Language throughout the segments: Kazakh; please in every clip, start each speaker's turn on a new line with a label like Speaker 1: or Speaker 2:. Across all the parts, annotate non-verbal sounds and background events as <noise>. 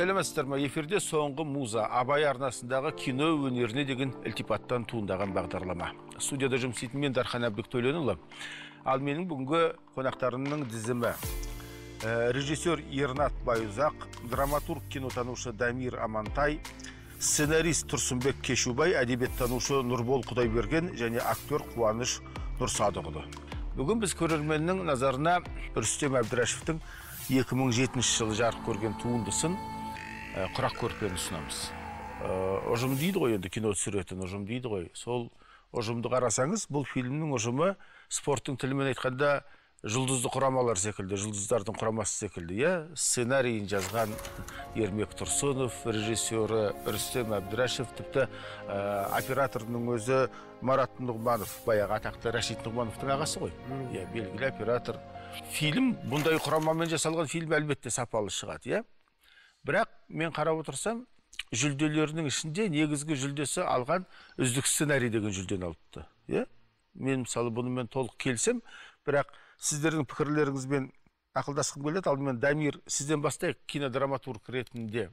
Speaker 1: сәлеметсіздер ма эфирде соңғы муза абай арнасындағы кино өнеріне деген ілтипаттан туындаған бағдарлама студияда жұмыс істейтін мен дархан әбдіктөленұлы ал менің бүгінгі қонақтарымның тізімі ә, режиссер ернат байұзақ драматург кинотанушы дамир амантай сценарист тұрсынбек кешубай әдебиеттанушы нұрбол құдайберген және актер қуаныш нұрсадықұлы бүгін біз көрерменнің назарына рүстем әбдірашевтің 2007 жылы жарық көрген туындысын құрақ көрпені ұсынамыз ұжым дейді ғой енді кино түсіретін ұжым дейді ғой сол ұжымды қарасаңыз бұл фильмнің ұжымы спорттың тілімен айтқанда жұлдызды құрамалар секілді жұлдыздардың құрамасы секілді иә сценарийін жазған ермек тұрсынов режиссері рүстем әбдірашев тіпті ә, операторының өзі марат нұғманов баяғы атақты рашид нұғмановтың ағасы ғой иә белгілі оператор фильм бұндай құрамамен жасалған фильм әлбетте сапалы шығады иә бірақ мен қарап отырсам жүлделерінің ішінде негізгі жүлдесі алған үздік сценарий деген жүлдені алыпты иә мен мысалы бұнымен толық келсем, бірақ сіздердің пікірлеріңізбен ақылдасқым келеді алдымен дамир сізден бастайық кинодраматург ретінде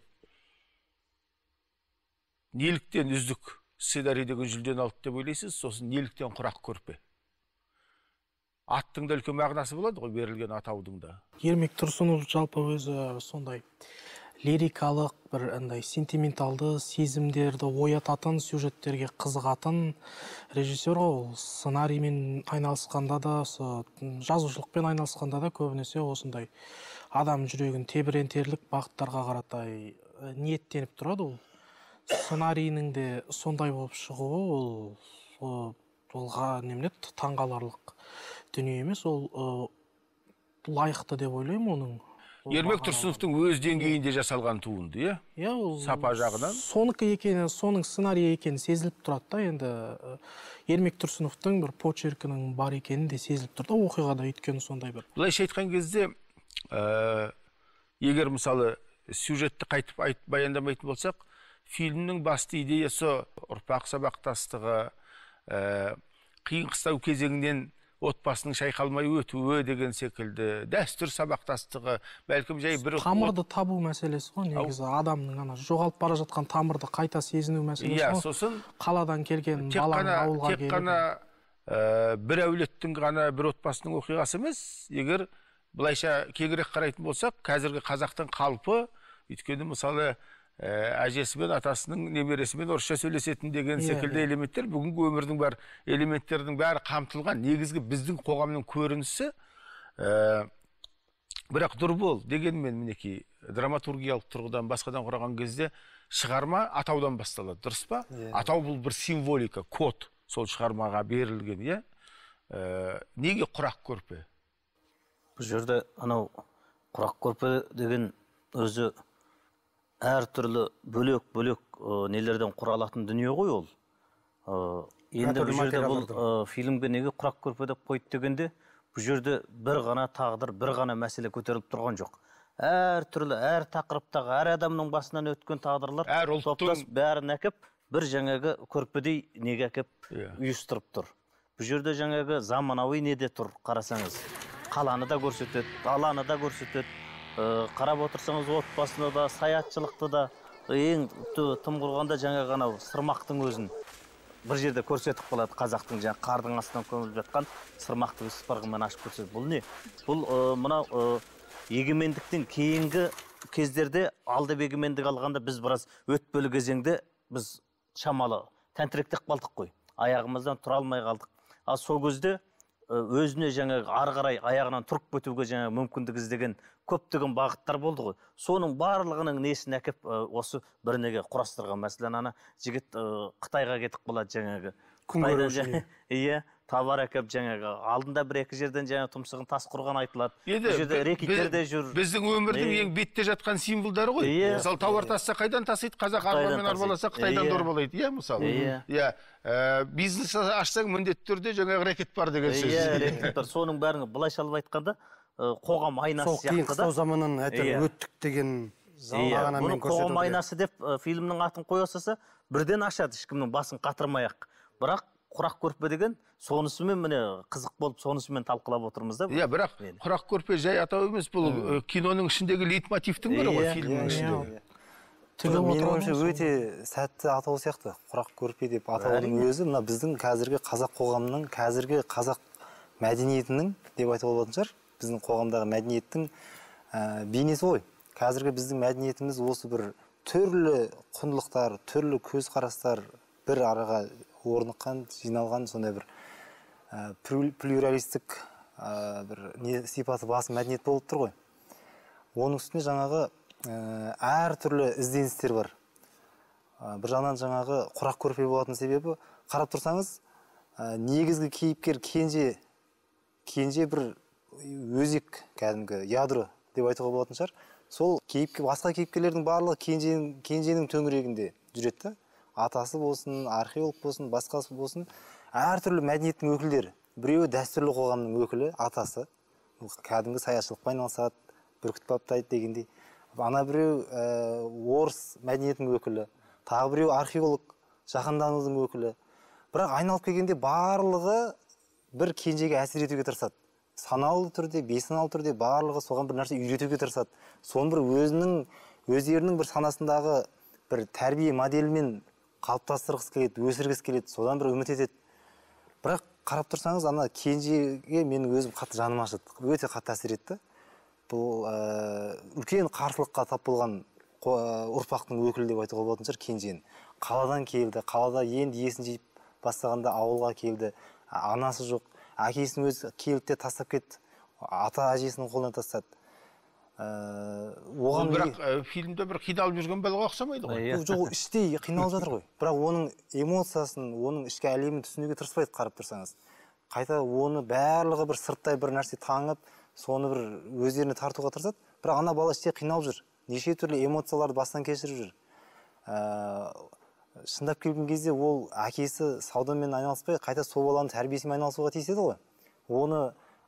Speaker 1: неліктен үздік сценарий деген жүлдені алды деп ойлайсыз сосын неліктен құрақ көрпе аттың да үлкен мағынасы болады ғой берілген атаудың да
Speaker 2: ермек тұрсынов жалпы өзі сондай лирикалық бір андай сентименталды сезімдерді оятатын сюжеттерге қызығатын режиссер ғой ол сценариймен айналысқанда да жазушылықпен айналысқанда да көбінесе осындай адам жүрегін тебірентерлік бағыттарға қаратай э, ниеттеніп тұрады ол сценарийінің де сондай болып шығуы ол олға немене таңғаларлық дүние емес ол лайықты деп ойлаймын оның
Speaker 1: ермек тұрсыновтың өз деңгейінде жасалған туынды иә
Speaker 2: иә ол сапа жағынан сонікі екені соның сценарийі екені сезіліп тұрады да енді ермек тұрсыновтың бір почеркінің бар екені де сезіліп тұр да оқиғада өйткені сондай бір
Speaker 1: былайша айтқан кезде ә, егер мысалы сюжетті қайтып айт, баяндамайтын болсақ фильмнің басты идеясы ұрпақ сабақтастығы ә, қиын қыстау кезеңнен отбасының шайқалмай өтуі деген секілді дәстүр сабақтастығы бәлкім жай бір тамырды
Speaker 2: табу мәселесі ғой негізі адамның ана жоғалып бара жатқан тамырды қайта сезіну мәселесі иә сосын қаладан келген тек қана тек қана
Speaker 1: э, бір әулеттің ғана бір отбасының оқиғасы емес егер былайша кеңірек қарайтын болсақ қазіргі қазақтың қалпы өйткені мысалы ә, әжесімен атасының немересімен орысша сөйлесетін деген иә, секілді иә. элементтер бүгінгі өмірдің бәрі элементтердің бәрі қамтылған негізгі біздің қоғамның көрінісі ә, бірақ дұрбол дегенмен мінекей драматургиялық тұрғыдан басқадан құраған кезде шығарма атаудан басталады дұрыс па иә. атау бұл бір символика код сол шығармаға берілген иә ә, неге құрақ көрпе бұл жерде анау
Speaker 3: құрақ көрпе деген өзі әртүрлі бөлек бөлек ыыы нелерден құралатын дүние ғой ол ыыы енді бұл жерде бұл фильмге неге құрақ көрпе деп қойды дегенде бұл жерде бір ғана тағдыр бір ғана мәселе көтеріліп тұрған жоқ әртүрлі әр тақырыптағы әр адамның басынан өткен тағдырлар әр ұлттың бәрін әкеп бір жаңағы көрпедей неге әкеп иә. ұйыстырып тұр бұл жерде жаңағы заманауи неде тұр қарасаңыз қаланы да көрсетеді даланы да көрсетеді ыыы э, қарап отырсаңыз отбасында да саятшылықты да ең тым құрғанда жаңағы анау сырмақтың өзін бір жерде көрсетіп қалады қазақтың жаңағы қардың астынан көміліп жатқан сырмақты сыпырғымен ашып көрсетеді бұл не бұл ы э, мынау э, егемендіктен кейінгі кездерде алдап егемендік алғанда біз біраз өтпелі кезеңде біз шамалы тәнтіректеп қалдық қой аяғымыздан тұра алмай қалдық ал сол кезде өзіне жаңағы ары қарай аяғынан тұрып кетуге жаңағы мүмкіндік іздеген көптеген бағыттар болды ғой соның барлығының несін әкеліп ы осы неге құрастырған мәселен ана жігіт ыыы қытайға кетіп қалады жаңағы иә. иә товар әкеліп жаңағы алдында бір екі жерден жаңағы тұмсығын тас құрған айтылады енді жерде де
Speaker 1: жүр біздің өмірдің ең бетте жатқан символдары ғой иә мысалы тауар тасса қайдан тасиды қазақ арбамен арбаласа қытайдан дорбалайды иә мысалы иә иә бизнес ашсаң міндетті түрде жаңағы рекет бар деген сөз иә рекет бар соның бәрін былайша алып айтқанда қоғам айнасы
Speaker 4: сияқты да қыстау заманнан әйтеуір иә. өттік деген иә. қоғам айнасы
Speaker 3: деп фильмнің атын қоя салса бірден ашады ешкімнің басын қатырмай ақ бірақ құрақ көрпе деген сонысымен міне қызық болып сонысымен талқылап отырмыз да иә бірақ құрақ көрпе жай атау емес бұл киноның ішіндегі лейтмотивтің бірі ғой иә, фильмнің ішіндегі менің ойымша өте
Speaker 5: сәтті атау сияқты құрақ көрпе деп атаудың өзі мына біздің қазіргі қазақ қоғамының қазіргі қазақ мәдениетінің деп айтуға болатын шығар біздің қоғамдағы мәдениеттің ә, бейнесі ғой қазіргі біздің мәдениетіміз осы бір түрлі құндылықтар түрлі көзқарастар бір араға орныққан жиналған сондай бір ә, плюралистік ә, бір не сипаты басым мәдениет болып тұр ғой оның үстіне жаңағы ә, әртүрлі ізденістер бар ә, бір жағынан жаңағы құрақ көрпе болатын себебі қарап тұрсаңыз ә, негізгі кейіпкер кенже кенже бір өзек кәдімгі ядро деп айтуға болатын шығар сол кейіпке басқа кейіпкерлердің барлығы кенженің кенженің төңірегінде жүреді да атасы болсын археолог болсын басқасы болсын әртүрлі мәдениеттің өкілдері біреуі дәстүрлі қоғамның өкілі атасы кәдімгі саяшылықпен айналысады бүркіт баптайды дегендей ана біреу ә, орыс мәдениетінің өкілі тағы біреу археолог жаһанданудың өкілі бірақ айналып келгенде барлығы бір кенжеге әсер етуге тырысады саналы түрде бейсаналы түрде барлығы соған бір нәрсе үйретуге тырысады соны бір өзінің өздерінің бір санасындағы бір тәрбие моделімен қалыптастырғысы келеді өсіргісі келеді содан бір үміт етеді бірақ қарап тұрсаңыз ана кенжеге менің өзім қатты жаным ашыды өте қатты әсер етті бұл ә, үлкен қарсылыққа тап болған э, ұрпақтың өкілі деп айтуға болатын шығар кенжені қаладан келді қалада енді есін жиып бастағанда ауылға келді анасы жоқ әкесін өзі келді де тастап кетті ата әжесінің қолына тастады ыыы оған бірақ
Speaker 1: фильмде бір қиналып жүрген балаға ұқсамайды ғой иә жоқ
Speaker 5: іштей қиналып жатыр ғой бірақ оның эмоциясын оның ішкі әлемін түсінуге тырыспайды қарап тұрсаңыз қайта оны барлығы бір сырттай бір нәрсе таңып соны бір өздеріне тартуға тырысады бірақ ана бала іштей қиналып жүр неше түрлі эмоцияларды бастан кешіріп жүр ыыы шындап келген кезде ол әкесі саудамен айналыспай қайта сол баланың тәрбиесімен айналысуға тиіс еді ғой оны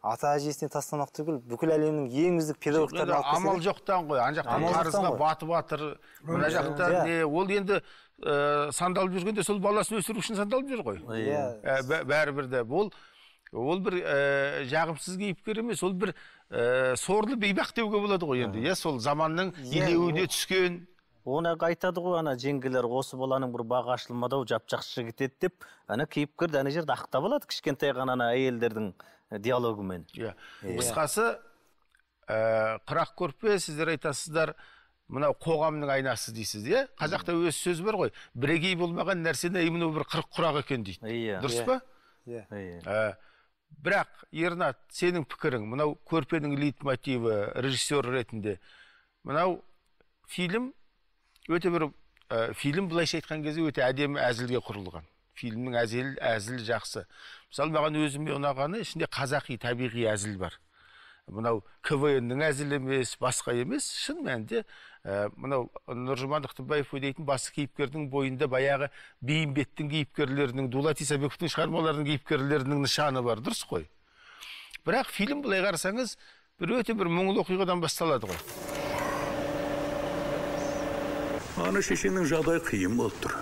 Speaker 5: ата әжесіне тастамақ түгіл бүкіл әлемнің ең үздік педагогтарын амал жоқтан
Speaker 1: ғой ана жақта қарызға батып жатыр мына жақта не ол енді ыыы э, сандалып жүргенде сол баласын өсіру үшін сандалып жүр ғой иә бәрібір де ол ол бір ііі э, жағымсыз кейіпкер емес ол бір ііі сорлы бейбақ деуге болады ғой енді иә сол заманның иә. илеуіне түскен оны айтады ғой ана жеңгелер
Speaker 3: осы баланың бір бағы ашылмады ау жап жақсы жігіт еді деп ана кейіпкерді ана жерде ақтап алады кішкентай
Speaker 1: ғана ана әйелдердің э, диалогымен иә қысқасы ыыы э, қырақ көрпе сіздер айтасыздар мынау қоғамның айнасы дейсіз иә қазақта өз сөз бар ғой бірегей болмаған нәрсені именно бір қырық құрақ екен дейді иә дұрыс па иә иә бірақ ернат сенің пікірің мынау көрпенің лейтмотиві режиссер ретінде мынау фильм өте бір ә, фильм былайша айтқан кезде өте әдемі әзілге құрылған фильмнің әзіл әзіл жақсы мысалы маған өзіме ұнағаны ішінде қазақи табиғи әзіл бар мынау квннің әзілі емес басқа емес шын мәнінде ә, мынау нұржұман ықтыбаев ойнайтын басты кейіпкердің бойында баяғы бейімбеттің кейіпкерлерінің дулат исабековтың шығармаларының кейіпкерлерінің нышаны бар дұрыс қой бірақ фильм былай қарасаңыз бір өте бір мұңлы оқиғадан басталады ғой Ана шешенің жағдайы қиын болып тұр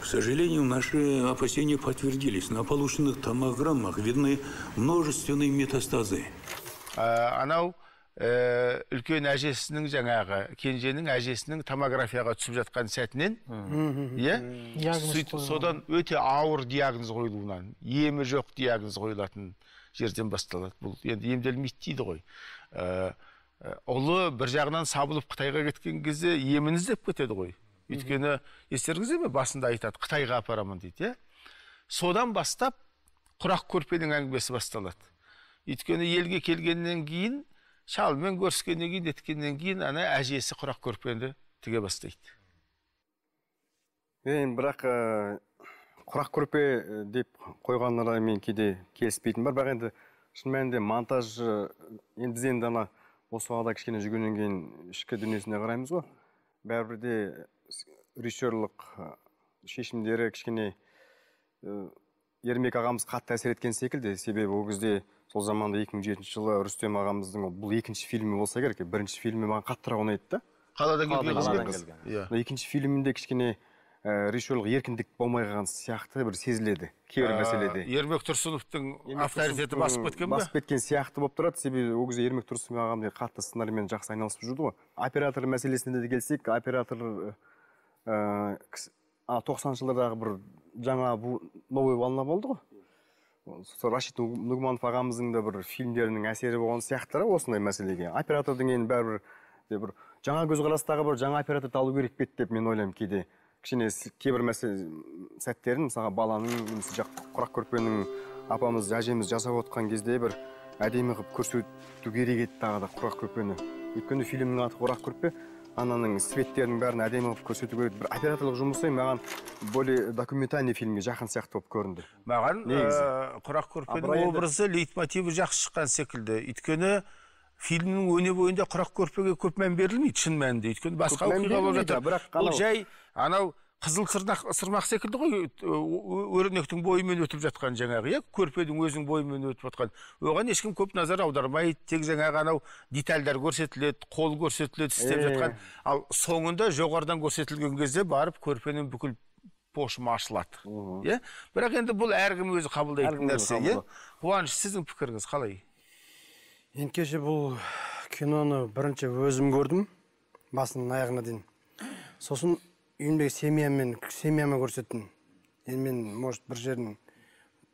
Speaker 1: к сожалению, наши опасения подтвердились. На полученных томограммах видны множественные метастазы. Анау э, үлкен әжесінің жаңағы кенженің әжесінің томографияға түсіп жатқан сәтінен иә содан өте ауыр диагноз қойылуынан емі жоқ диагноз қойылатын жерден басталады бұл енді емделмейді дейді ғой э, Олы э, ұлы бір жағынан сабылып қытайға кеткен кезде емін іздеп кетеді ғой өйткені естеріңізде ме басында айтады қытайға апарамын дейді иә содан бастап құрақ көрпенің әңгімесі басталады өйткені елге келгеннен кейін шалмен көріскеннен кейін неткеннен кейін ана әжесі құрақ көрпені тіге бастайды
Speaker 6: мен бірақ э, құрақ көрпе э, деп қойғанына мен кейде келіспейтінім бар бірақ енді шын мәнінде монтаж енді біз енді ана осы салада кішкене жүргеннен кейін ішкі дүниесіне қараймыз ғой бәрібір де э, режиссерлық э, шешімдері кішкене э, ермек ағамыз қатты әсер еткен секілді себебі ол кезде сол заманда 2007 жылы Рүстем ағамыздың бұл екінші фильмі болса керек бірінші фильмі маған қаттырақ ұнайды да
Speaker 1: қаладан келген
Speaker 6: екінші фильмінде кішкене ііі э, режиссерлік еркіндік болмай қалған сияқты бір сезіледі кейбір э, мәселеде
Speaker 1: ермек тұрсыновтың авторитеті басып кеткен ба басып
Speaker 6: кеткен сияқты болып тұрады себебі ол кезде ермек тұрсынов ағам қатты сценариймен жақсы айналысып жүрді ғой оператор мәселесіне де келсек оператор ыыы э, тоқсаныншы жылдардағы бір жаңа новая волна болды ғой сол рашид нугманов ағамыздың да бір фильмдерінің әсері болған сияқты осындай мәселеге оператордың енді бәрібір бір жаңа көзқарастағы бір жаңа операторды алу керек пе деп мен ойлаймын кейде кішкене кейбір мәселе сәттерін мысалға баланың немесе құрақ көрпенің апамыз әжеміз жасап отқан кезде бір әдемі қылып көрсету керек еді тағы да құрақ көрпені өйткені фильмнің аты құрақ көрпе ананың светтерінің бәрін әдемі қылып көрсету керек бір операторлық жұмысы маған более документальный фильмге жақын сияқты болып көрінді
Speaker 1: маған э, құрақ көрпенің образы лейтмотиві жақсы шыққан секілді өйткені фильмнің өне бойында құрақ көрпеге көп мән берілмейді шын мәнінде өйткені басқа оқиға болып жатыр бірақ бұл жай анау қызыл сырнақ сырмақ секілді ғой өрнектің бойымен өтіп жатқан жаңағы иә көрпенің өзінің бойымен өтіп жатқан оған ешкім көп назар аудармайды тек жаңағы анау детальдар көрсетіледі қол көрсетіледі істеп жатқан ал соңында жоғарыдан көрсетілген кезде барып көрпенің бүкіл пошымы ашылады иә бірақ енді бұл әркім өзі қабылдайтын нәрсе иә қуаныш сіздің пікіріңіз қалай енді кеше бұл
Speaker 4: киноны бірінші өзім көрдім басынан аяғына дейін сосын үйімдегі семьяммен семьяма көрсеттім енді мен может бір жерін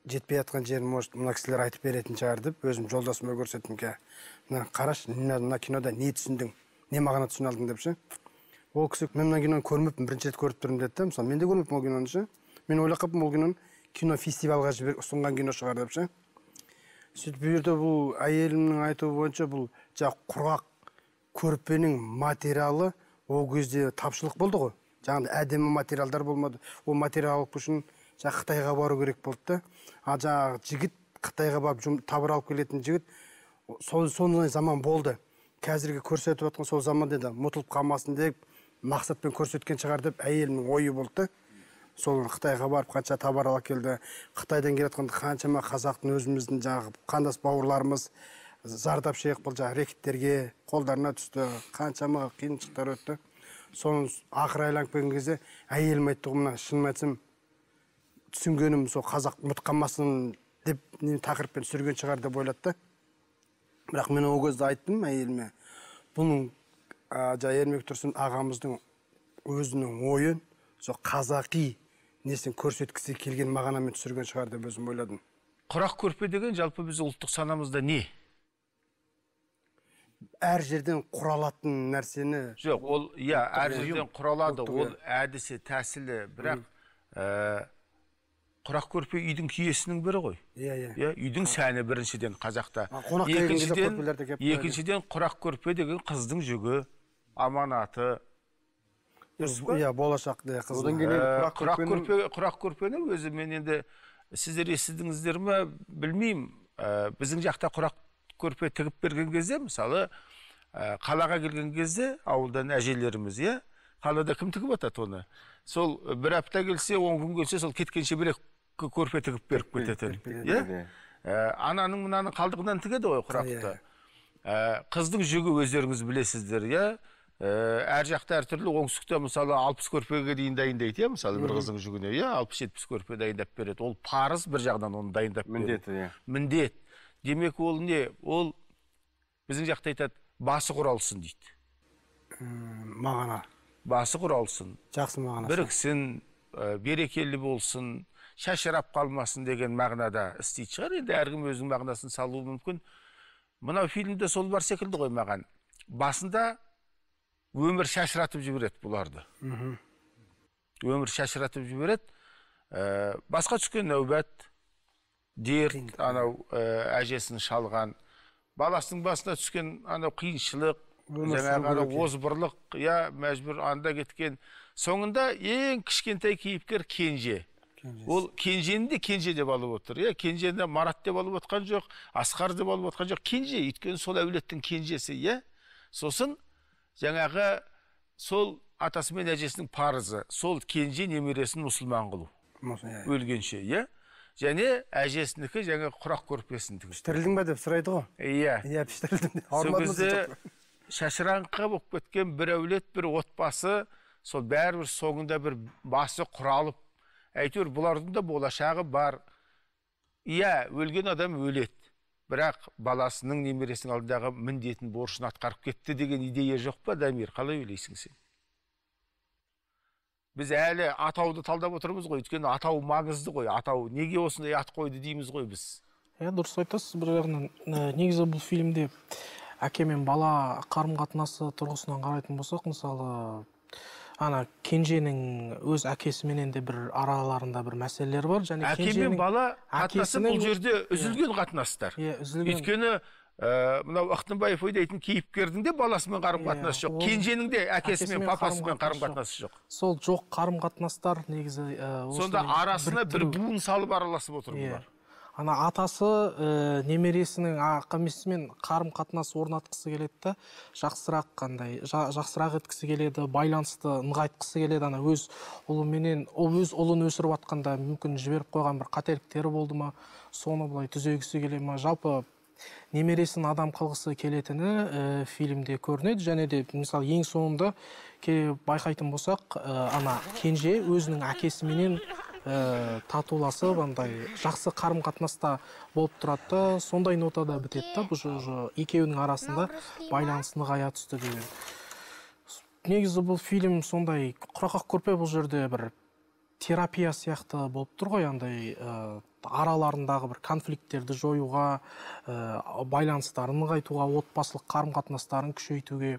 Speaker 4: жетпей жатқан жерін может мына кісілер айтып беретін шығар деп өзім жолдасыма көрсеттім ке мына қарашы мына кинода не түсіндің не мағына түсіне алдың деп ше ол кісі мен мына киноны көрмеппін бірінші рет көріп тұрмын деді да мысалы мен де көрмеппін ол киноны ше мен ойлап қалыппын ол киноны кинофестивальға жібер ұсынған кино шығар деп ше сөйтіп бұл жерде бұл әйелімнің айтуы бойынша бұл жаңағы құрақ көрпенің материалы ол кезде тапшылық болды ғой жаңағыдай әдемі материалдар болмады ол материал алып үшін жаңағы қытайға бару керек болды да ал жаңағы жігіт қытайға барып товар алып келетін жігіт сол сондай заман болды қазіргі көрсетіп жатқан сол заман енді ұмытылып қалмасын деп мақсатпен көрсеткен шығар деп әйелімнің ойы болды да сол қытайға барып қанша товар алып келді қытайдан келе жатқанда қаншама қазақтың өзіміздің жаңағы қандас бауырларымыз зардап шегіп бұл жаңағы рекеттерге қолдарына түсті қаншама қиыншылықтар өтті соны ақыры айланып келген кезде әйелім айтты ғой мына шынымды айтсам түсінгенім сол қазақ ұмытқанмасын деп не тақырыппен түсірген шығар деп ойлады да бірақ мен ол кезде айттым әйеліме бұның ә, жаңағы ермек тұрсын ағамыздың өзінің ойын сол қазақи несін көрсеткісі келген мағынамен түсірген шығар деп өзім ойладым
Speaker 1: құрақ көрпе деген жалпы біз ұлттық санамызда не
Speaker 4: әр жерден құралатын нәрсені жоқ
Speaker 1: ол иә әр жерден құралады ол әдісі тәсілі бірақ ә, құрақ көрпе үйдің киесінің бірі ғой иә иә иә үйдің сәні біріншіден қазақта екіншіден екіншіден құрақ көрпе деген қыздың жүгі аманаты иә па
Speaker 4: одан кейін құрақ көрпе
Speaker 1: құрақ көрпені өзі мен енді сіздер естідіңіздер ме білмеймін ә, біздің жақта құрақ көрпе тігіп берген кезде мысалы ә, қалаға келген кезде ауылдан әжелеріміз иә қалада кім тігіп жатады оны сол бір апта келсе он күн келсе сол кеткенше бір көрпе тігіп беріп кететін иә ананың мынаның қалдығынан тігеді ғой құрақты ә, қыздың жүгі өздеріңіз білесіздер иә ііі әр жақта әртүрлі оңтүстікте мысалы алпыс көрпеге дейін дайындайды иә мысалы бір қыздың жүгіне иә алпыс жетпіс көрпе дайындап береді ол парыз бір жағынан оны дайындап міндеті иә міндет демек ол не ол біздің жақта айтады басы құралсын дейді м мағына басы құралсын жақсы мағына біріксін ә, берекелі болсын шашырап қалмасын деген мағынада істейтін шығар енді әркім өзінің мағынасын салуы мүмкін мынау фильмде сол бар секілді ғой маған басында өмір шашыратып жібереді бұларды өмір шашыратып жібереді ә, басқа түскен нәубет дерт анау ә, әжесін шалған баласының басына түскен анау қиыншылық жаңағы анау озбырлық иә мәжбүр анда кеткен соңында ең кішкентай кейіпкер кенже ол кенжені де кенже деп алып отыр иә кенжені марат деп алып отқан жоқ асқар деп алып отқан жоқ кенже өйткені сол әулеттің кенжесі иә сосын жаңағы сол атасы мен әжесінің парызы сол кенже немересін мұсылман қылу иә, иә. өлгенше иә және әжесінікі жаңа құрақ тігу піштірілдің ба деп сұрайды ғой иә иә піштірілдім сол кезде шашыраңқы болып кеткен бір әулет бір отбасы сол бәрібір соңында бір басы құралып әйтеуір бұлардың да болашағы бар иә өлген адам өледі бірақ баласының немересінің алдындағы міндетін борышын атқарып кетті деген идея жоқ па дамир қалай ойлайсың сен біз әлі атауды талдап отырмыз ғой өйткені атау маңызды ғой атау неге осындай ат қойды дейміз ғой біз
Speaker 2: иә дұрыс айтасыз бір жағынан негізі бұл фильмде әке мен бала қарым қатынасы тұрғысынан қарайтын болсақ мысалы ана кенженің өз әкесіменен де бір араларында бір мәселелер бар және әке мен бала қатынасы бұл жерде
Speaker 1: иә. үзілген қатынастар иә үзілген өйткені э, мынау ақтынбаев ойдайтын кейіпкердің де баласымен қарым иә, қатынасы жоқ кенженің де әкесімен папасымен қарым
Speaker 2: қатынасы жоқ сол жоқ қарым қатынастар негізі э, сонда арасына бір буын салып араласып отыр иә. бұлар ана атасы ііі э, немересінің ақымесімен қарым қатынас орнатқысы келеді да жақсырақ андай жақсырақ еткісі келеді байланысты нығайтқысы келеді ана өз ұлыменен ол өз ұлын өсіріп жатқанда мүмкін жіберіп қойған бір қателіктері болды ма соны былай түзегісі келе ма жалпы немересін адам қылғысы келетіні ә, фильмде көрінеді және де мысалы ең соңында байқайтын болсақ ә, ана кенже өзінің әкесіменен ә, э, татуласып андай жақсы қарым қатынаста болып тұрады да сондай нотада бітеді да уже уже екеуінің арасында байланыс нығая түсті деген негізі бұл фильм сондай құрақақ көрпе бұл жерде бір терапия сияқты болып тұр ғой андай ә, араларындағы бір конфликттерді жоюға ә, байланыстарын нығайтуға отбасылық қарым қатынастарын күшейтуге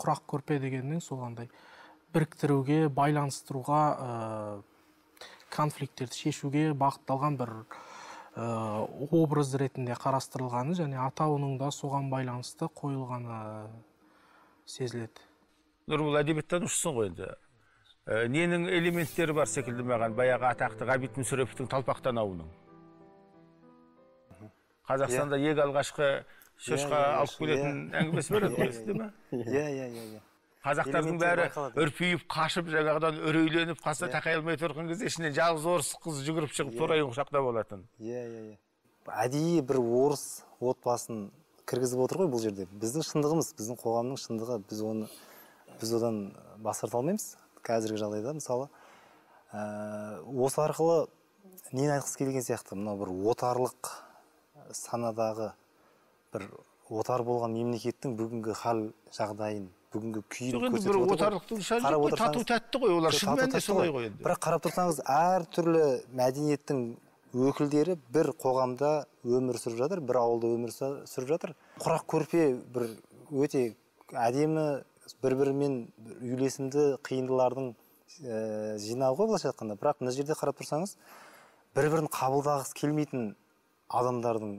Speaker 2: құрақ көрпе дегеннің сол андай біріктіруге байланыстыруға конфликттерді шешуге бағытталған бір ә, образ ретінде қарастырылғаны және атауының да соған байланысты қойылғаны э,
Speaker 1: сезіледі нұрбол әдебиеттанушысың ғой енді ә, ненің элементтері бар секілді маған баяғы атақты ғабит мүсіреповтің талпақтанауының қазақстанда иә. ең алғашқы шошқа иә, алып иә, келетін әңгімесі бар еді ғой <laughs> есіңде ма иә иә иә
Speaker 5: қазақтардың бәрі
Speaker 1: үрпиіп қашып жаңағыдан үрейленіп қасына иә. тақай алмай тұрған кезде ішінен жалғыз орыс қыз жүгіріп шығып иә. торайын құшақтап алатын иә иә иә
Speaker 5: әдейі бір орыс отбасын кіргізіп отыр ғой бұл жерде біздің шындығымыз біздің қоғамның шындығы біз оны біз одан бас тарта алмаймыз қазіргі жағдайда мысалы ә, осы арқылы нені айтқысы келген сияқты мынау бір отарлық санадағы бір отар болған мемлекеттің бүгінгі хал жағдайын бүгінгі күйін жоқ енді тату тәтті ғой олар шын мәнінде солай ғой енді бірақ қарап тұрсаңыз әртүрлі мәдениеттің өкілдері бір қоғамда өмір сүріп жатыр бір ауылда өмір сүріп жатыр құрақ көрпе бір өте әдемі бір бірімен үйлесімді қиындылардың ә, жинағы ғой былайша айтқанда бірақ мына жерде қарап тұрсаңыз бір бірін қабылдағысы келмейтін адамдардың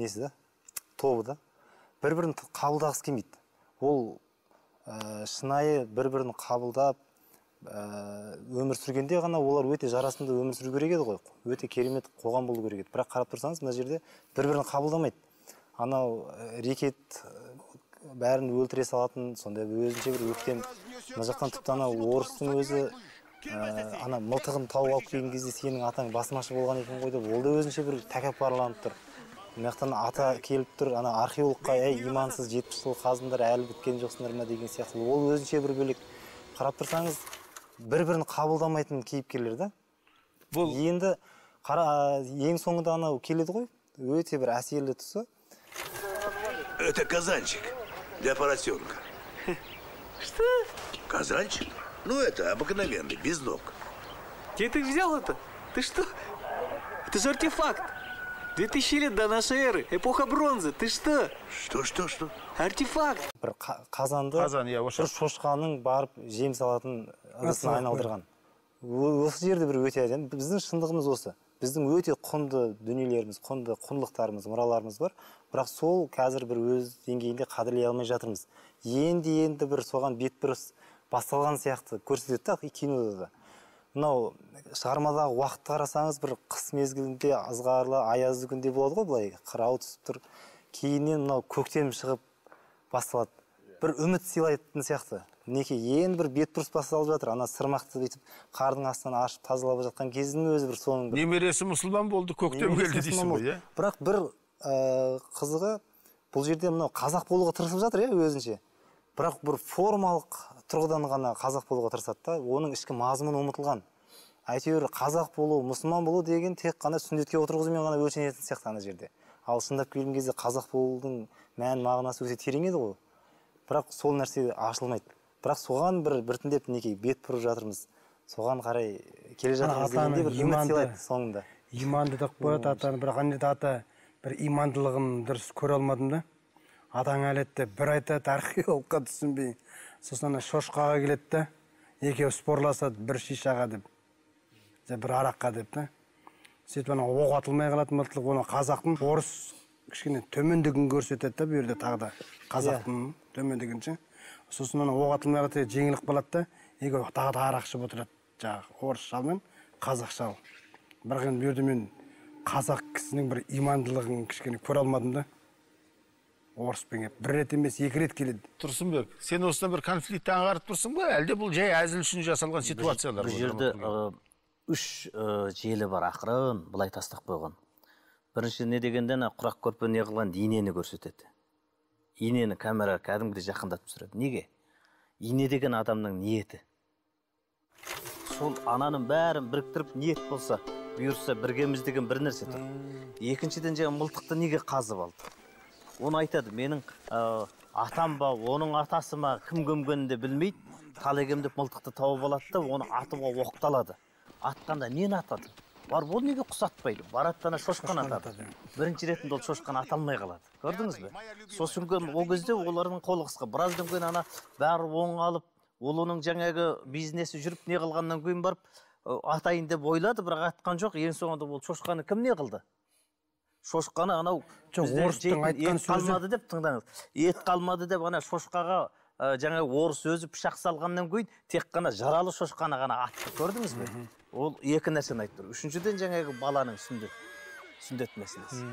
Speaker 5: несі да тобы да бір бірін қабылдағысы келмейді ол ыыы э, шынайы бір бірін қабылдап ыыы э, өмір сүргенде ғана олар өте жарасымды өмір сүру керек еді ғой өте керемет қоғам болу керек еді бірақ қарап тұрсаңыз мына жерде бір бірін қабылдамайды анау э, рекет бәрін өлтіре салатын сондай өзінше бір өктем мына жақтан тіпті анау орыстың өзі ыыы ана мылтығын тауып алып келген кезде сенің атаң басмашы болған екен ғой деп ол да өзінше бір тәкаппарланып тұр мына жақтан ата келіп тұр ана археологқа ей имансыз жетпіс жыл қазыңдар әлі біткен жоқсыңдар ма деген сияқты ол өзінше бір бөлек қарап тұрсаңыз бір бірін қабылдамайтын кейіпкерлер да бұл енді қара ең соңында анау келеді ғой өте бір әсерлі тұсы
Speaker 1: это казанчик для поросенка что казанчик ну это обыкновенный
Speaker 2: без ног где ты взял это ты что это же артефакт 2000 лет до нашей эры. Эпоха бронзы. Ты что? Что, что, что? Артефакт.
Speaker 3: Бір
Speaker 5: қазанды Қазан, я, иә, шошқаның барып жем салатын ыдысына айналдырған. Осы жерде бір өте әдемі. Біздің шындығымыз осы. Біздің өте құнды дүниелеріміз, құнды құндылықтарымыз, мұраларымыз бар. Бірақ сол қазір бір өз деңгейінде қадірлей алмай жатырмыз. Енді-енді бір соған бет басталған сияқты көрсетеді да кинода да мынау шығармадағы уақытты қарасаңыз бір қыс мезгілінде ызғарлы аязды күнде болады ғой былай қырау түсіп тұр кейіннен мынау көктем шығып басталады иә. бір үміт сыйлайтын сияқты мінекей енді бір бетбұрыс басталып жатыр ана сырмақты бүйтіп қардың астынан ашып тазалап жатқан кездің өзі бір соның бір...
Speaker 1: немересі мұсылман болды көктем келді дейсің ғой иә
Speaker 5: бірақ бір ыыы э, қызығы бұл жерде мынау қазақ болуға тырысып жатыр иә өзінше бірақ бір формалық тұрғыдан ғана қазақ болуға тырысады да оның ішкі мазмұны ұмытылған әйтеуір қазақ болу мұсылман болу деген тек қана сүндетке отырғызумен ғана өлшенетін сияқты ана жерде ал шындап келген кезде қазақ болудың мән мағынасы өте терең еді ғой бірақ сол нәрсе ашылмайды бірақ соған бір біртіндеп мінекей бет бұрып жатырмыз соған қарай келе жатырмыз соңында
Speaker 4: иманды, деп соңында атаны бірақ ана ата бір имандылығын дұрыс көре алмадым да атаң әлетте бір айтады археологқа түсінбей сосын ана шошқаға келеді да екеуі спорласады бір шишаға деп бір араққа деп та сөйтіп ана оқ атылмай қалатын болды оны қазақтың орыс кішкене төмендігін көрсетеді да бұл жерде тағы да қазақтың иә. төмендігін ше сосын ана оқ атылмай қалады жеңіліп қалады да екеуі тағы да арақ ішіп отырады жаңағы орыс шал мен қазақ шал бірақ енді бұл жерде мен қазақ
Speaker 1: кісінің бір имандылығын кішкене көре алмадым да орыспен келіп бір рет емес екі рет келеді тұрсынбек сен осыдан бір конфликтті аңғарып тұрсың ба әлде бұл жай әзіл үшін жасалған ситуациялар бұл жерде үш желі бар ақырын былай тастап қойған
Speaker 3: бірінші не дегенде ана құрақ көрпе не қылған инені көрсетеді инені камера кәдімгідей жақындатып түсіреді неге ине деген адамның ниеті сол ананың бәрін біріктіріп ниет болса бұйырса біргеміз деген бір нәрсе тұр екіншіден жаңағы мылтықты неге қазып алды оны айтады менің ыыы атам ба оның атасы ма кім көмгенін де білмейді деп мылтықты тауып алады да оны атуға оқталады атқанда нені атады барып ол неге құс атпайды барады да ана шошқаны атады иә. бірінші ретінде ол шошқаны ата алмай қалады көрдіңіз бе сосын кейін ол кезде олардың қолы қысқа біраздан кейін ана бәрі оңалып ол оның жаңағы бизнесі жүріп не қылғаннан кейін барып атайын деп ойлады бірақ атқан жоқ ең соңында ол шошқаны кім не қылды шошқаны анау деп тыңдаңыз ет қалмады деп ана шошқаға ы жаңағы орыс өзі пышақ салғаннан кейін тек қана жаралы шошқаны ғана атты көрдіңіз бе ол екі нәрсені айтып тұр үшіншіден жаңағы баланың сүндет сүндет мәселесі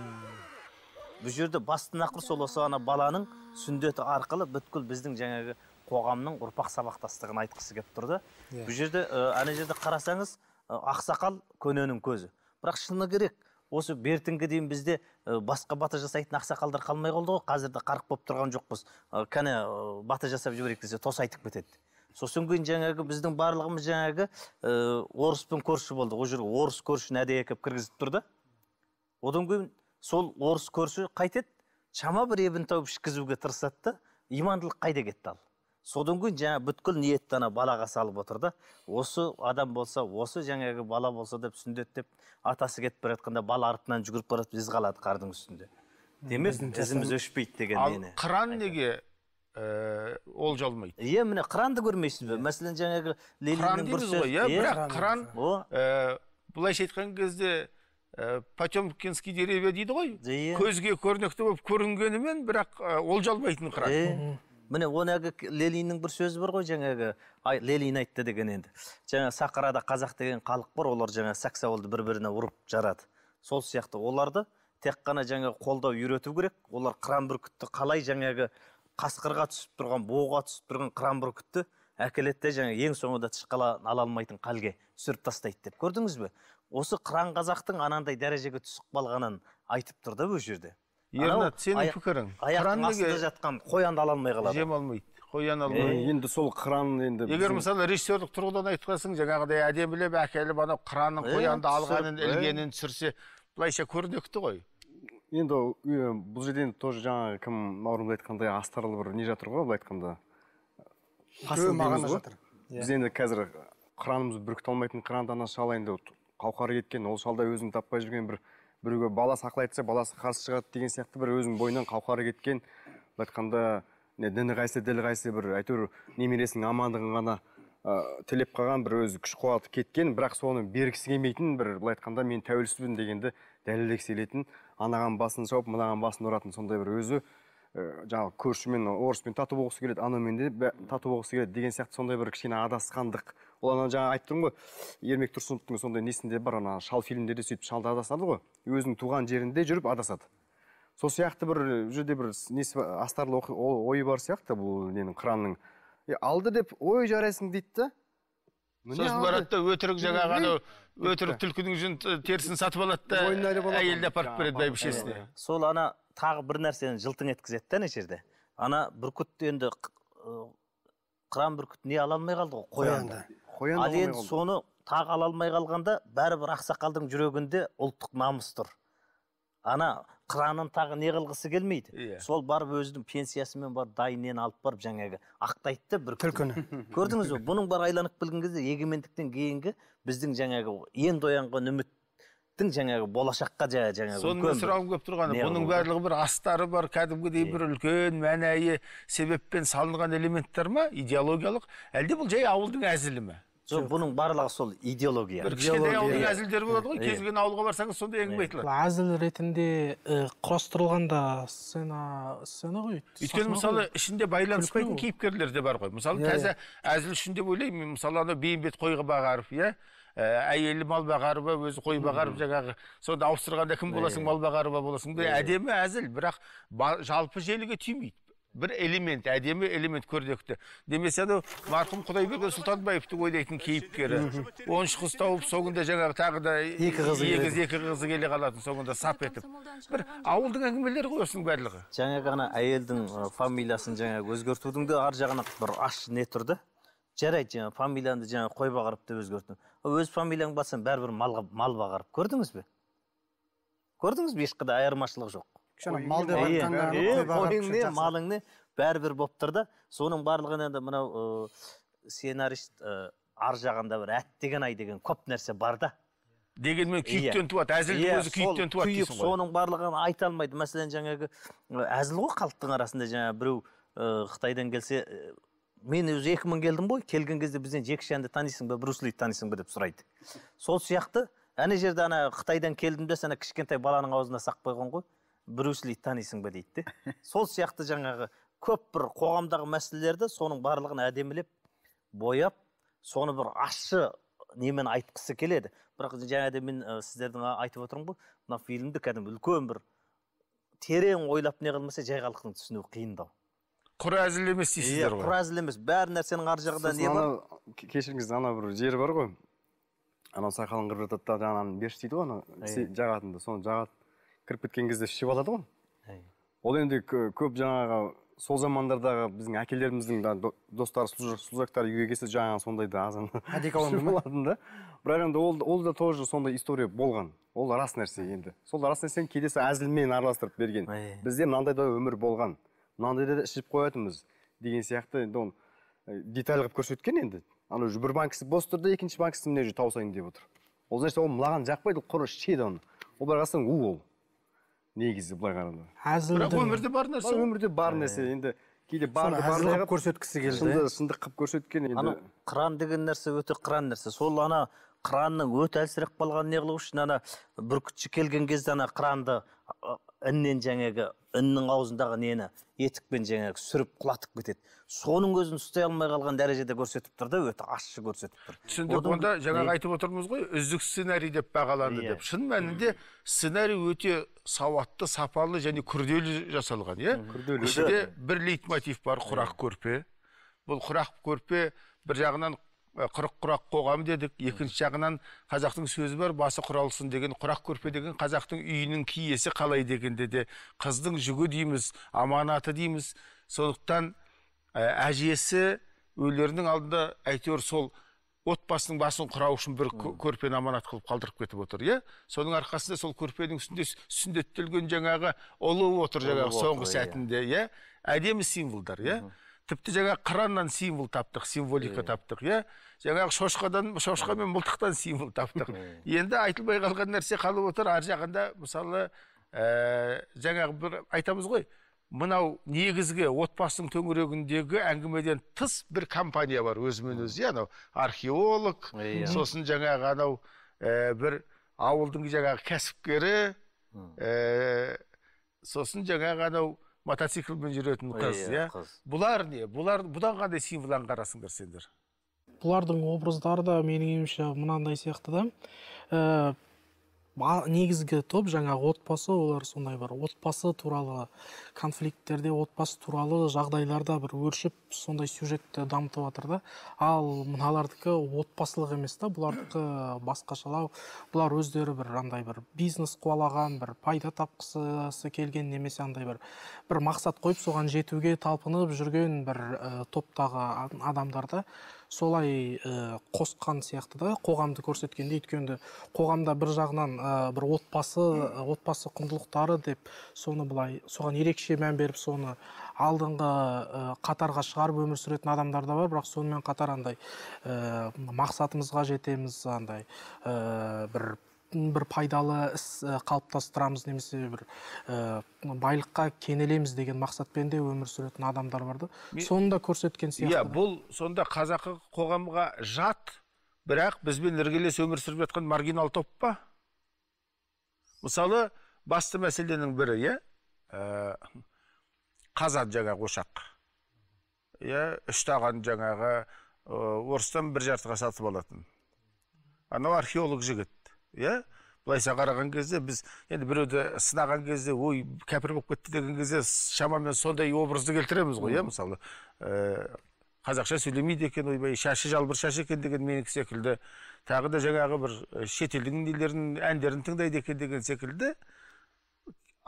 Speaker 3: бұл жерде басты нақыр сол осы ана баланың сүндеті арқылы бүткіл біздің жаңағы қоғамның ұрпақ сабақтастығын айтқысы келіп тұр да иә. бұл жерде ана жерде қарасаңыз ақсақал көненің көзі бірақ шыны керек осы бертінге дейін бізде басқа бата жасайтын ақсақалдар қалмай қалды ғой қазір де қарық болып тұрған жоқпыз кәне бата жасап жіберейік десе тоса айтып кетеді сосын кейін жаңағы біздің барлығымыз жаңағы ыыы орыспен көрші болдық ол жерге орыс көршіні әдейі әкеліп кіргізіп тұр да одан кейін сол орыс көрші қайтеді шама бір ебін тауып ішкізуге тырысады да имандылық қайда кетті ал содан кейін жаңағы бүткіл ниетті ана балаға салып отыр да осы адам болса осы жаңағы бала болса деп сүндет деп атасы кетіп бара жатқанда бала артынан жүгіріп бара жатып із қалады қардың үстінде
Speaker 2: демек ізіміз өшпейді деген ал
Speaker 3: қыран неге ііі
Speaker 1: э, олжалмайды иә міне қыранды көрмейсіз бе мәселен жаңағы қыран дейміз ғой иә бірақ қыран э, былайша айтқан кезде ә, э, потемкинский деревья дейді ғой көзге көрнекті болып көрінгенімен бірақ олжалмайтын қыран
Speaker 3: міне оны әлгі лениннің бір сөзі бар ғой жаңағы ленин айтты деген енді жаңағы сахарада қазақ деген халық бар олар жаңағы саксауылды бір біріне ұрып жарады сол сияқты оларды тек қана жаңағы қолдау үйрету керек олар қыран бүркітті қалай жаңағы қасқырға түсіп тұрған боға түсіп тұрған қыран бүркітті әкеледі де жаңағы ең соңында тышқала ала алмайтын халге түсіріп тастайды деп көрдіңіз бе осы қыран қазақтың анандай дәрежеге түсіп қалғанын
Speaker 1: айтып тұр да бұл жерде ернат сенің пікірің аяқтың астында жатқан қоянды ала алмай қалады жем алмайды қоян алмайды енді сол қыран енді егер мысалы режиссерлік тұрғыдан айтқансың жаңағыдай әдемілеп әкеліп анау қыранның қоянды алғанын ілгенін түсірсе былайша көрнекті ғой
Speaker 6: енді бұл жерде енді тоже жаңағы кім бауырымыз айтқандай астарлы бір не жатыр ғой былай айтқанда біз иә. енді қазір қыранымызды бүркіте алмайтын қыранды ана шал енді қауқары кеткен ол шалда өзін таппай жүрген бір біреуге бала сақылай баласы қарсы шығады деген сияқты бір өзінің бойынан қауқары кеткен былай айтқанда діні қайсы ділі қайсы бір әйтеуір немересінің амандығын ғана ыыы тілеп қалған бір өзі күш қуаты кеткен бірақ соны бергісі келмейтін бір былай айтқанда мен тәуелсізбін дегенді дәлелдегісі келетін анаған басын шауып мынаған басын ұратын сондай бір өзі ы э, жаңағы көршімен орыспен тату болғысы келеді анаумен де тату болғысы келеді деген сияқты сондай бір кішкене адасқандық ол ана жаңа айтып тұрмын ғой ермек тұрсыновтың сондай несінде бар ана шал фильмдерде сөйтіп шалды адасады ғой өзінің туған жерінде жүріп адасады сол сияқты бір э, жерде бір несі астарлы ойы бар сияқты бұл ненің қыранның алды деп ой жарайсың дейді да сосын барады да өтірік жаңағы анау өтірік
Speaker 1: түлкінің жүн терісін сатып алады да әйеліне апарып береді бәйбішесіне
Speaker 3: сол ана тағы бір нәрсені жылтың еткізеді да ана жерде ана бүркіт енді қыран бүркіт не ала алмай қалды ғой қоянды қоян ал енді соны тағы ала алмай қалғанда бәрібір ақсақалдың жүрегінде ұлттық намыс тұр ана қыранын тағы не қылғысы келмейді иә сол барып өзінің пенсиясымен барып нені алып барып жаңағы ақтайды да бір түлкіні <laughs> көрдіңіз бе бұның бәрі айланып келген кезде егемендіктен кейінгі біздің жаңағы енді оянған үміт жаңағы болашаққа жаңағы соны мен сұрағым келіп тұрғаны бұның барлығы
Speaker 1: бір астары бар кәдімгідей бір үлкен мәнайы себеппен салынған элементтер ма идеологиялық әлде бұл жай ауылдың әзілі ме жоқ бұның барлығы сол идеология бір кішкентай ауылдың әзілдері болады ғой кез келген ауылға барсаңыз сондай әңгіме айтылады
Speaker 2: әзіл ретінде құрастырылғанда сцена сцена ғой өйткені мысалы ішінде
Speaker 1: байланыспайтын кейіпкерлер де бар ғой мысалы таза әзіл үшін деп ойлаймын мысалы анау бейімбет қойға бағарып иә әйелі мал бағарыба өзі қой бағарып жаңағы сонда ауыстырғанда кім боласың мал бағарыба боласың әдемі әзіл бірақ жалпы желіге түймейді бір элемент әдемі элемент көрнекті немесе анау марқұм құдайберген сұлтанбаевты ойнайтын кейіпкері он үш қыз тауып соңында жаңағы тағы да екі қызы егіз екі қызы келе қалатын соңында сап етіп бір ауылдың әңгімелері ғой осының барлығы жаңағы ана әйелдің фамилиясын жаңағы
Speaker 3: өзгертудің де ар жағына бір ащы не тұр да жарайды жаңағы фамилияңды жаңағы қой бағарып деп өзгерттім өз фамилияңды бассаң бәрібір мал мал бағарып көрдіңіз бе көрдіңіз бе ешқандай айырмашылық жоқ малың не бәрібір болып тұр да соның барлығын енді мынау ыыы сценарист ы ар жағында бір әттеген ай деген көп нәрсе бар да дегенмен иә. күйіктен туады әзілдің иә, өзі күйіктен туады ғой соның барлығын айта алмайды мәселен жаңағы әзіл ғой халықтың арасында жаңа біреу ыыы қытайдан келсе мен өзі екі мың келдім ғой келген кезде бізден джеки танисың ба брус танисың ба деп сұрайды сол сияқты ана жерде ана қытайдан келдім де ана кішкентай баланың аузына салып қойған ғой ли танисың ба дейді де сол сияқты жаңағы көп бір қоғамдағы мәселелерді соның барлығын әдемілеп бояп соны бір ащы немен айтқысы келеді бірақ жаңа де мен ә, сіздердің айтып отырмын ғой мына фильмді кәдімгі үлкен бір терең ойлап не қылмаса жай халықтың түсінуі қиындау құр әзіл емес дейсіздер иә, ғой құр әзіл емес бәр нәрсенің ар жағында не бар
Speaker 6: кешіріңіз ана бір жері бар ғой анау сақалын қырып жатады да жаңағы берші дейді ғой ана жағатынды соны жағады кіріп кеткен кезде ішіп алады ғой ол енді көп жаңағы сол замандардағы біздің әкелеріміздің да достары служактары үйге келсе жаңағы сондайды <laughs> да болатын да бірақ енді ол ол да тоже сондай история болған ол рас нәрсе енді сол рас нәрсені келесі әзілмен араластырып берген бізде мынандай да өмір болған мынандайда да ішіп қоятынбыз деген сияқты енді оны э, деталь қылып көрсеткен енді ана бір банкісі бос тұр да екінші банкісі мына уже тауысайын деп отыр ол значит ол маған жақпайды құр ішеді оны ол барған соң у ол негізі былай қарағанда
Speaker 2: әзілді бірақ өмірде бар нәрсе
Speaker 6: өмірде бар нәрсе енді кейде барды көрсеткісі келді шынды шындық қылып көрсеткен енді
Speaker 3: қыран деген нәрсе өте қыран нәрсе сол ана қыранның өте әлсіреп қалғанын не қылу үшін ана бүркітші келген кезде ана қыранды іннен жаңағы іннің аузындағы нені етікпен жаңағы сүріп құлатып
Speaker 1: кетеді соның өзін ұстай алмай қалған дәрежеде көрсетіп тұр да өте ащы көрсетіп тұр түсіндік онда жаңағы айтып отырмыз ғой үздік сценарий деп бағаланды иә. деп шын мәнінде сценарий өте сауатты сапалы және күрделі жасалған иә күрделі ішінде бір лейтмотив бар құрақ көрпе бұл құрақ көрпе бір жағынан қырық құрақ қоғам дедік екінші жағынан қазақтың сөзі бар басы құралсын деген құрақ көрпе деген қазақтың үйінің киесі қалай дегенде де қыздың жүгі дейміз аманаты дейміз сондықтан ә, әжесі өлерінің алдында әйтеуір сол отбасының басын құрау үшін бір көрпені аманат қылып қалдырып кетіп отыр иә соның арқасында сол көрпенің үстінде сүндеттелген жаңағы ұлы отыр жаңағы соңғы иә. сәтінде иә әдемі символдар иә тіпті жаңағы қыраннан символ таптық символика таптық иә жаңағы шошқадан шошқа мен мылтықтан символ таптық енді айтылмай қалған нәрсе қалып отыр ар жағында мысалы ә, жаңағы бір айтамыз ғой мынау негізгі отбасының төңірегіндегі әңгімеден тыс бір компания бар өзімен өзі иә анау археолог иә. сосын жаңағы анау ә, бір ауылдың жаңағы кәсіпкері ә, сосын жаңағы анау мотоциклмен жүретін қыз иә бұлар не бұлар бұдан қандай символ аңғарасыңдар сендер
Speaker 2: бұлардың образдары да менің ойымша мынандай сияқты да ә, негізгі топ жаңағы отбасы олар сондай бір отбасы туралы конфликттерде отбасы туралы жағдайларда бір өршіп сондай сюжетті дамытып жатыр да ал мыналардікі отбасылық емес та бұлардікі басқашалау бұлар өздері бір андай бір бизнес қуалаған бір пайда тапқысы келген немесе андай бір бір мақсат қойып соған жетуге талпынып жүрген бір ә, топтағы адамдарды солай ә, қосқан сияқты да қоғамды көрсеткенде өйткені қоғамда бір жағынан ә, бір отбасы ә, отбасы құндылықтары деп соны былай соған ерекше мән беріп соны алдыңғы э, қатарға шығарып өмір сүретін адамдар да бар бірақ сонымен қатар андай э, мақсатымызға жетеміз андай э, бір бір пайдалы іс қалыптастырамыз немесе бір ә, байлыққа кенелеміз деген мақсатпен де өмір сүретін адамдар бар да соны да көрсеткен сияқты иә
Speaker 1: бұл сонда қазақы қоғамға жат бірақ бізбен іргелес өмір сүріп жатқан маргинал топ па мысалы басты мәселенің бірі иә қазан иә, жаңағы ошақ иә үш таған жаңағы орыстан бір жартыға сатып алатын анау археолог жігіт иә былайша қараған кезде біз енді біреуді сынаған кезде ой кәпір болып кетті деген кезде шамамен сондай образды келтіреміз ғой иә мысалы ә, қазақша сөйлемейді екен ойбай шашы жалбыр шаш екен деген менікі секілді тағы да жаңағы бір шетелдің нелерін әндерін тыңдайды екен деген секілді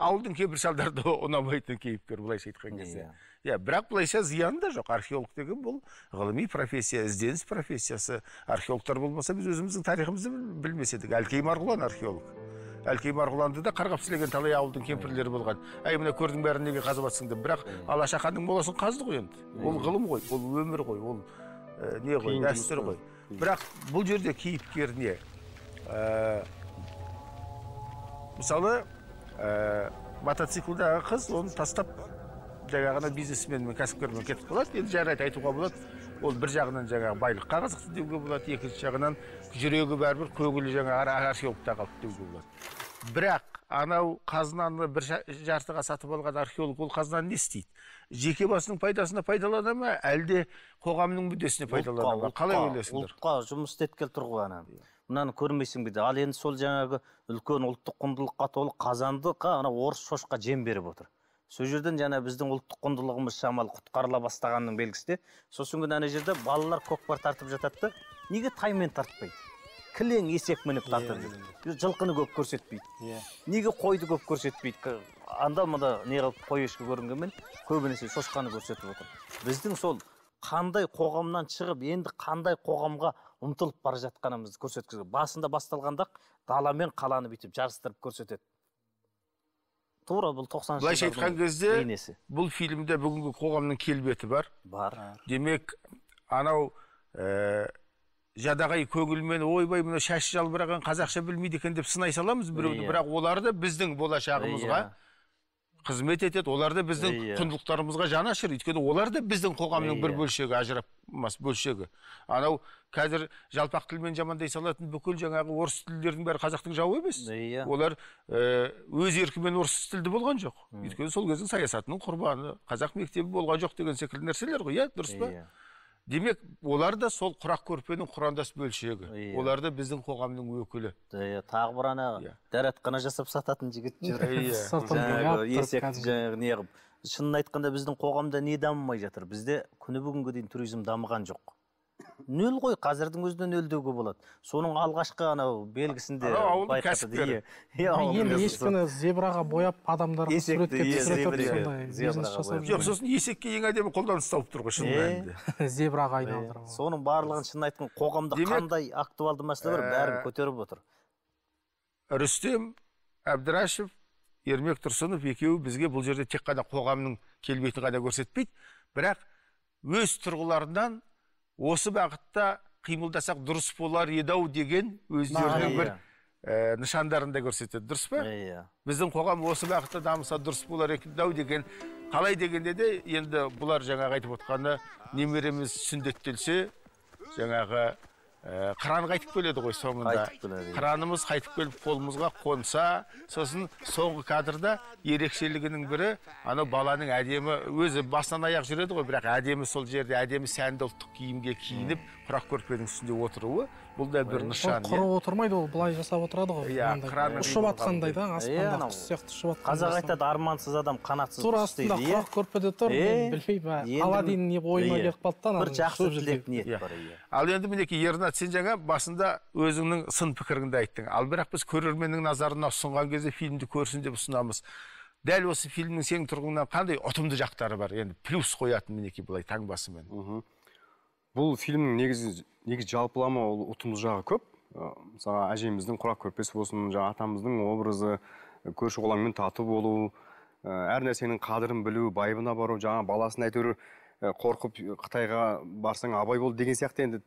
Speaker 1: ауылдың кейбір шалдары да <laughs> ұнамайтын кейіпкер былайша айтқан кезде иә. иә бірақ былайша зияны да жоқ археолог деген бұл ғылыми профессия ізденіс профессиясы археологтар болмаса біз өзіміздің тарихымызды білмес едік әлкей марғұлан археолог әлкей марғұланды да қарғап сілеген талай ауылдың кемпірлері болған әй мына көрдің бәрін неге қазып жатсың деп бірақ алаша ханның моласын қазды ғой енді ол ғылым ғой ол өмір ғой ол э, не ғой дәстүр ғой бірақ бұл жерде кейіпкеріне не э, мысалы Э, мотоциклдағы қыз оны тастап бизнесменмен кәсіпкермен кетіп қалады енді жарайды айтуға болады ол бір жағынан жаңағы байлыққа қызықты деуге болады екінші жағынан жүрегі бәрібір көңілі жаңағы археологта қалды деуге болады бірақ анау қазынаны бір жартыға сатып алған археолог ол қазынаны не істейді жеке басының пайдасына пайдалана ма әлде қоғамның мүддесіне пайдалана ма қалай ойлайсыңдар ұлтқа жұмыс істеткелі тұр
Speaker 3: ғой ана мынаны көрмейсің дейді ал енді сол жаңағы үлкен ұлттық құндылыққа толы қазандыққа ана орыс шошқа жем беріп отыр сол жерден жаңа біздің ұлттық құндылығымыз шамалы құтқарыла бастағанның белгісі де сосын күні ана жерде балалар көкпар тартып жатады да неге таймен тартпайды кілең есек мініп тартып иә, жүр жылқыны көп көрсетпейді иә неге қойды көп көрсетпейді анда мында не қылып қой ешкі көрінгенмен көбінесе шошқаны көрсетіп отыр біздің сол қандай қоғамнан шығып енді қандай қоғамға ұмтылып бара жатқанымызды көрсеткіз басында басталғанда дала мен қаланы бүйтіп жарыстырып көрсетеді тура бұл тоқсан былайша айтқан кезде бейнесі.
Speaker 1: бұл фильмде бүгінгі қоғамның келбеті бар бар демек анау ә, жадағай көңілмен ойбай мынау шашы жалбыраған қазақша білмейді екен деп сынай саламыз біреуді иә. бірақ оларды біздің болашағымызға иә қызмет етеді олар да біздің иә. құндылықтарымызға жанашыр өйткені олар да біздің қоғамның бір иә. бөлшегі ажырамас бөлшегі анау қазір жалпақ тілмен жамандай салатын бүкіл жаңағы орыс тілділердің бәрі қазақтың жауы емес иә олар э, өз еркімен орыс тілді болған жоқ өйткені сол кездің саясатының құрбаны қазақ мектебі болған жоқ деген секілді нәрселер ғой иә дұрыс па иә демек олар да сол құрақ көрпенің құрандас бөлшегі иә олар да біздің қоғамның өкілі иә тағы бір ана иә. дәретхана жасап сататын жігіт жүр
Speaker 2: иә. <laughs> жаңағы
Speaker 3: неғып шынын айтқанда біздің қоғамда не дамымай жатыр бізде күні бүгінге дейін туризм дамыған жоқ нөл ғой қазірдің өзінде нөл деуге болады соның алғашқы анау белгісінде ешкіні
Speaker 2: зебраға бояп адамдар жоқ сосын есекке ең әдемі қолданыс тауып тұр ғой шын мәнінде <laughs> зебраға айналдырып
Speaker 3: соның барлығын шынын айтқан қоғамда қандай актуалды мәселе бар бәрін ә,
Speaker 1: көтеріп отыр рүстем әбдірашев ермек тұрсынов екеуі бізге бұл жерде тек қана қоғамның келбетін ғана көрсетпейді бірақ өз тұрғыларынан осы бағытта қимылдасақ дұрыс болар еді ау деген өздерінің иә. бір ә, э, нышандарын да көрсетеді дұрыс па иә, иә біздің қоғам осы бағытта дамыса дұрыс болар екен ау деген қалай дегенде де енді бұлар жаңағы айтып отқаны немереміз сүндеттелсе жаңағы ә, э, қыран қайтып келеді ғой соңында қыранымыз қайтып келіп қолымызға қонса сосын соңғы кадрда ерекшелігінің бірі анау баланың әдемі өзі басынан аяқ жүреді ғой бірақ әдемі сол жерде әдемі сәнді ұлттық киімге киініп құрақ көрпенің үстінде отыруы бұл да бір нышан иә? құры
Speaker 2: отырмайды ол былай жасап отырады ғой иә ұшып жатқандай да аспанда иә, құс сияқты ұшып қазақ айтады
Speaker 1: армансыз адам қанатсыз тура астында құрақ иә? көрпеде
Speaker 2: тұр мен білмеймін аладдин не ойыма келіп қалды да бір жақсы тілек ниет бар иә
Speaker 1: ал енді мінекей ернат сен жаңа басында өзіңнің сын пікіріңді айттың ал бірақ біз көрерменнің назарына ұсынған кезде фильмді көрсін деп ұсынамыз дәл осы фильмнің сенің тұрғыңнан қандай ұтымды жақтары бар енді плюс қоятын мінекей былай таңбасымен мхм бұл фильмнің негізі негізі жалпылама ол ұтымды жағы көп
Speaker 6: ы мысалы әжеміздің құрақ көрпесі болсын жаңа атамыздың образы көрші қолаңмен тату болу ы әр нәрсенің қадірін білу байыбына бару жаңа баласын әйтеуір қорқып қытайға барсаң абай бол деген сияқты енді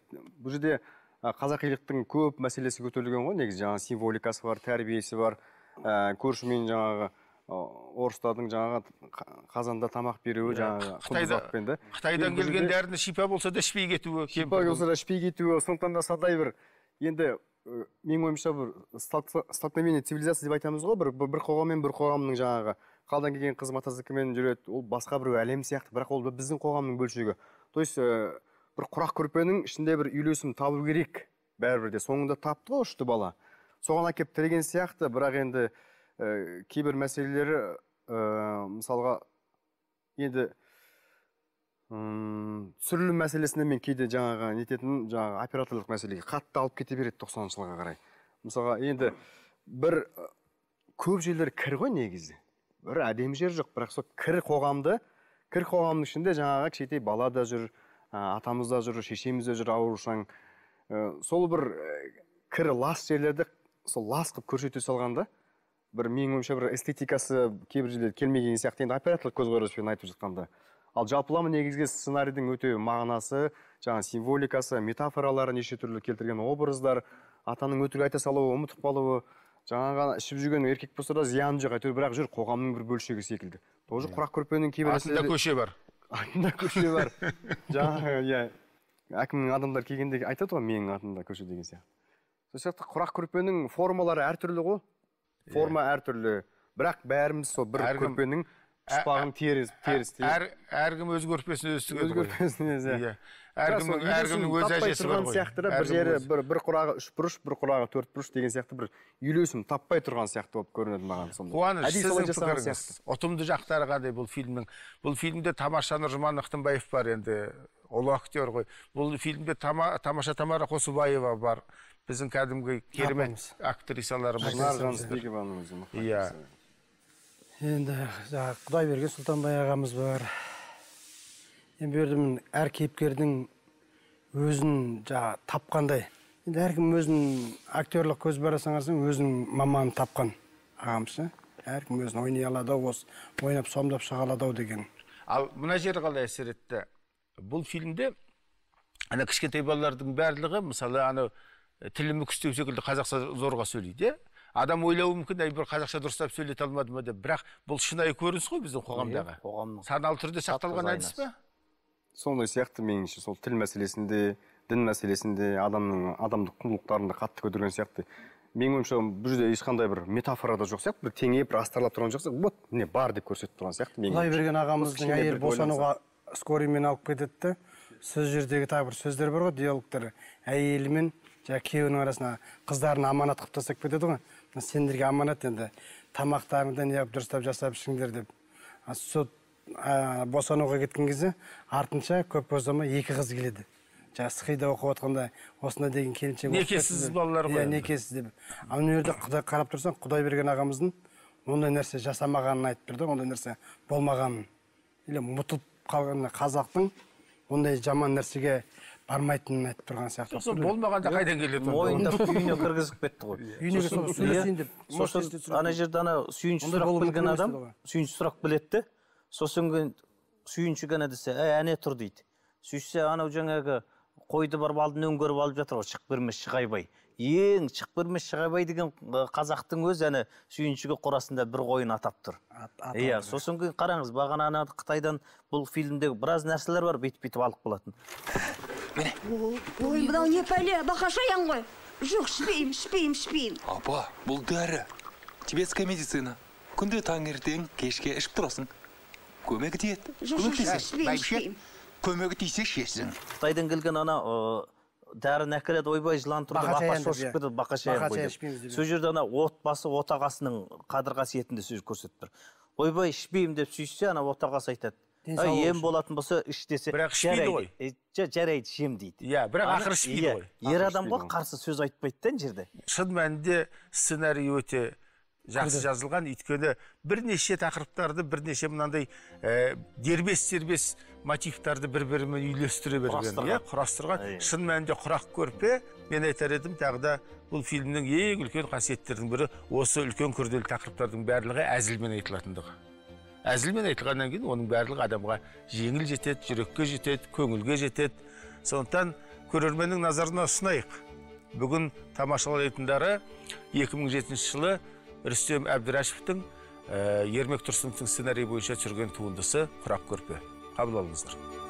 Speaker 6: бұл жерде қазақилықтың көп мәселесі көтерілген ғой негізі жаңағы символикасы бар тәрбиесі бар ыыы көршімен жаңағы орыстардың жаңағы қазанда тамақ беруі иә. жаңағы қытайда қытайдан келген
Speaker 1: дәріні шипа болса да ішпей кетуі шипа болса да ішпей кетуі сондықтан да садай бір
Speaker 6: енді менің ойымша бір столкновение цивилизации деп айтамыз ғой бір бір қоғам мен бір қоғамның жаңағы қалдан келген қыз мотоциклмен жүреді ол басқа біреу әлем сияқты бірақ ол біздің қоғамның бөлшегі то есть бір құрақ көрпенің ішінде бір үйлесім табу керек бәрібір де соңында тапты ғой ұшты бала соған әкеліп тіреген сияқты бірақ енді Э, кейбір мәселелері ә, мысалға енді ммм түсірілім мәселесіне мен кейде жаңағы нететін, жаңағы операторлық мәселеге қатты алып кете береді тоқсаныншы жылға қарай мысалға енді бір көп жерлер кір ғой негізі бір әдемі жер жоқ бірақ сол кір қоғамды кір қоғамның ішінде жаңағы кішкентай бала да жүр ә, атамыз да жүр шешеміз де жүр аурушаң ә, э, сол бір кір лас жерлерді сол лас қылып көрсете салғанда бір менің ойымша бір эстетикасы кейбір жерде келмеген сияқты енді операторлық көзқараспен айтып жатқанда ал жалпылама негізгі сценарийдің өте мағынасы жаңағы символикасы метафоралары неше түрлі келтірген образдар атаның өтірік айта салуы ұмытып қалуы жаңағы ішіп жүрген еркек болса да зияны жоқ әйтеуір бірақ жүр қоғамның бір бөлшегі секілді тоже иә. құрақ көрпенің кейбір астында көше бар атында көше бар жаңағы иә әкімнің адамдар келгенде айтады ғой менің атымда көше деген сияқты сол сияқты құрақ көрпенің формалары әртүрлі ғой форма иә. әртүрлі бірақ бәріміз сол бір көрпенің ә- ұшпағын ә- теріс ә- теріс әр
Speaker 1: әркім өз көрпесін
Speaker 6: өзі тігеді өз көрпесін өзі иә өз бар ғой сияқты да бір жері бір бір құрағы үш бұрыш бір құрағы төрт бұрыш деген сияқты бір үйлесім таппай тұрған сияқты болып көрінеді маған сонда қуаныш сіздің пікіріңіз
Speaker 1: ұтымды жақтары қандай бұл фильмнің бұл фильмде тамаша нұржұман ақтымбаев бар енді ұлы актер ғой бұл фильмде тамаша тамара қосыбаева бар біздің кәдімгі керемет актрисаларымыз иә
Speaker 4: енді жаңағы құдайберген сұлтанбай ағамыз бар енді бұл жерде міне әр кейіпкердің өзін жаңағы тапқандай енді әркім өзінің актерлық көзқарасына қарасаң өзінің маманын тапқан ағамыз ә? әркім өзін ойнай алады ау осы ойнап сомдап шыға алады ау деген
Speaker 1: ал мына жері қалай әсер етті бұл фильмде ана кішкентай балалардың барлығы мысалы анау Э, тілімі күштеу секілді қазақша зорға сөйлейді иә адам ойлауы мүмкін әй бір қазақша дұрыстап сөйлете алмады ма деп бірақ бұл шынайы көрініс қой біздің қоғамдағы қоғамның саналы түрде сақталған әдіс
Speaker 2: па
Speaker 6: сондай сияқты меніңше сол тіл мәселесінде дін мәселесінде адамның адамдық құндылықтарын да қатты көтерген сияқты менің ойымша бұл жерде ешқандай бір метафора да жоқ сияқты бір теңеп бір астарлап тұрған жоқ сияқты вот міне бар деп көрсетіп тұрған сияқты құдай берген ағамыздың әйелі босануға
Speaker 4: скорыймен алып кетеді сол жердегі тағы бір сөздер бар ғой диалогтар әйелімен жаңағы күйеуінің арасына қыздарын аманат қылып тастап кетеді ғой сендерге аманат енді тамақтарыңды неғып дұрыстап жасап ішіңдер деп сол ә, босануға кеткен кезде артынша көп ұзамай екі қыз келеді жаңағы схида оқып отқанда осындай деген келіншек некесіз балалар ғой иә некесіз деп ал мына жерде құдай қарап тұрсаң құдай берген ағамыздың ондай нәрсе жасамағанын айтып тұр да ондай нәрсе болмағанын или ұмытылып қалған қазақтың ондай жаман нәрсеге бармайтынын айтып тұрған сияқты жоқ сол болмағанда иә. қайдан келеді мойындап үйіне кіргізіп
Speaker 3: кетті ғой үйіне сөйлесейін деп сосын ана жерде ана сүйінші сұрақ білген адам сүйінші сұрақ біледі де сосын кейін сүйінші ғана десе әй әне тұр дейді сөйтсе анау жаңағы қойды барып алдын өңгеріп алып жатыр ғой шық бермес шығайбай ең шық бермес шығайбай деген қазақтың өзі әне сүйіншіге қорасында бір қойын атап тұр иә сосын кейін қараңыз бағана ана қытайдан бұл фильмде біраз нәрселер бар бүйтіп бүйтіп алып қалатын
Speaker 2: міне ой мынау не пәле бақашаян ғой
Speaker 3: жоқ ішпеймін ішпеймін ішпеймін
Speaker 5: апа бұл дәрі тибетская медицина күнде
Speaker 3: таңертең кешке ішіп тұрасың көмегі тиеді
Speaker 4: көмектеседі
Speaker 3: көмегі тисе ішесің қытайдан келген ана дәріні әкеледі ойбай жылан тұрды апа шошып иә. кетеді бақашаян ғой деп иә. сол жерде ана отбасы отағасының қадір қасиетін де сол көрсетіп тұр ойбай ішпеймін деп сүйіссе ана отағасы айтады ем болатын болса іш десе бірақ ішпейді ғой жарайды ішемін дейді
Speaker 1: иә бірақ ақыры ішпейді иә, ғой ер адамға қарсы сөз айтпайды да ана жерде шын мәнінде сценарий өте жақсы жазылған өйткені бірнеше тақырыптарды бірнеше мынандай э, дербес дербес мотивтарды бір бірімен үйлестіре берген иә құрастырған шын мәнінде құрақ көрпе мен айтар едім тағы да бұл фильмнің ең үлкен қасиеттерінің бірі осы үлкен күрделі тақырыптардың барлығы әзілмен айтылатындығы әзілмен айтылғаннан кейін оның барлығы адамға жеңіл жетеді жүрекке жетеді көңілге жетеді сондықтан көрерменнің назарына ұсынайық бүгін тамашалайтындары 2007 жылы рүстем әбдірашевтің ә, ермек тұрсыновтың сценарийі бойынша түсірген туындысы құрақ көрпе қабыл алыңыздар